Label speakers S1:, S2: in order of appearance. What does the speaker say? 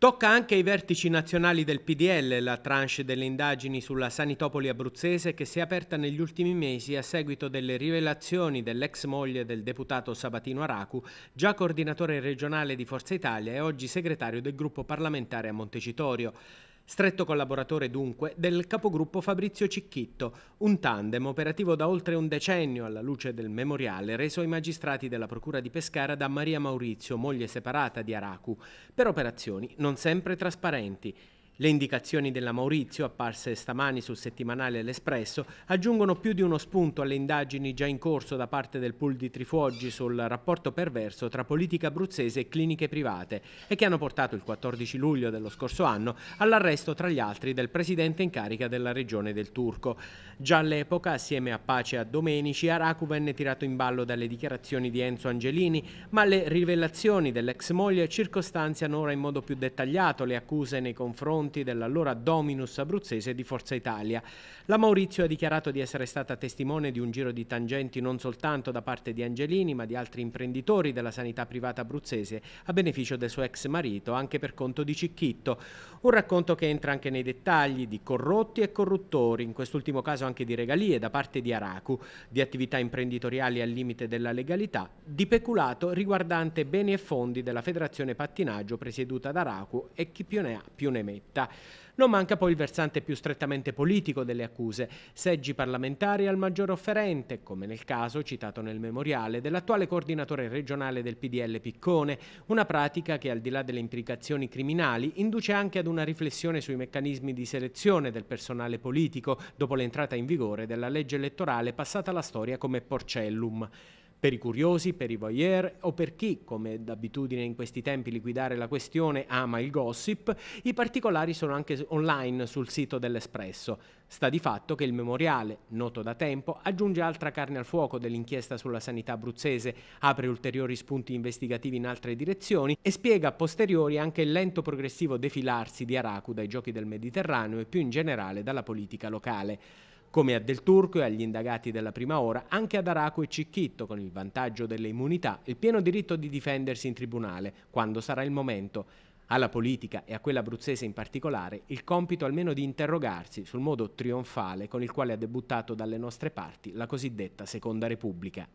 S1: Tocca anche ai vertici nazionali del PDL la tranche delle indagini sulla Sanitopoli abruzzese che si è aperta negli ultimi mesi a seguito delle rivelazioni dell'ex moglie del deputato Sabatino Aracu, già coordinatore regionale di Forza Italia e oggi segretario del gruppo parlamentare a Montecitorio. Stretto collaboratore dunque del capogruppo Fabrizio Cicchitto, un tandem operativo da oltre un decennio alla luce del memoriale reso ai magistrati della Procura di Pescara da Maria Maurizio, moglie separata di Araku, per operazioni non sempre trasparenti. Le indicazioni della Maurizio, apparse stamani sul settimanale L'Espresso, aggiungono più di uno spunto alle indagini già in corso da parte del pool di Trifoggi sul rapporto perverso tra politica abruzzese e cliniche private e che hanno portato il 14 luglio dello scorso anno all'arresto tra gli altri del presidente in carica della regione del Turco. Già all'epoca, assieme a Pace a Domenici, Araku venne tirato in ballo dalle dichiarazioni di Enzo Angelini, ma le rivelazioni dell'ex moglie circostanziano ora in modo più dettagliato le accuse nei confronti confronti dell'allora dominus abruzzese di Forza Italia. La Maurizio ha dichiarato di essere stata testimone di un giro di tangenti non soltanto da parte di Angelini, ma di altri imprenditori della sanità privata abruzzese a beneficio del suo ex marito, anche per conto di Cicchitto. Un racconto che entra anche nei dettagli di corrotti e corruttori, in quest'ultimo caso anche di regalie da parte di Aracu, di attività imprenditoriali al limite della legalità, di peculato riguardante beni e fondi della Federazione Pattinaggio presieduta da Aracu e chi più ne ha più ne mette diretta. Non manca poi il versante più strettamente politico delle accuse, seggi parlamentari al maggior offerente, come nel caso citato nel memoriale dell'attuale coordinatore regionale del PDL Piccone, una pratica che al di là delle implicazioni criminali induce anche ad una riflessione sui meccanismi di selezione del personale politico dopo l'entrata in vigore della legge elettorale passata alla storia come porcellum per i curiosi, per i voyeur o per chi, come d'abitudine in questi tempi liquidare la questione, ama il gossip, i particolari sono anche online sul sito dell'Espresso. Sta di fatto che il memoriale, noto da tempo, aggiunge altra carne al fuoco dell'inchiesta sulla sanità abruzzese, apre ulteriori spunti investigativi in altre direzioni e spiega a posteriori anche il lento progressivo defilarsi di Araku dai giochi del Mediterraneo e più in generale dalla politica locale come a Del Turco e agli indagati della prima ora, anche ad Araco e Cicchitto, con il vantaggio delle immunità, il pieno diritto di difendersi in tribunale, quando sarà il momento. Alla politica e a quella abruzzese in particolare il compito almeno di interrogarsi sul modo trionfale con il quale ha debuttato dalle nostre parti la cosiddetta Seconda Repubblica.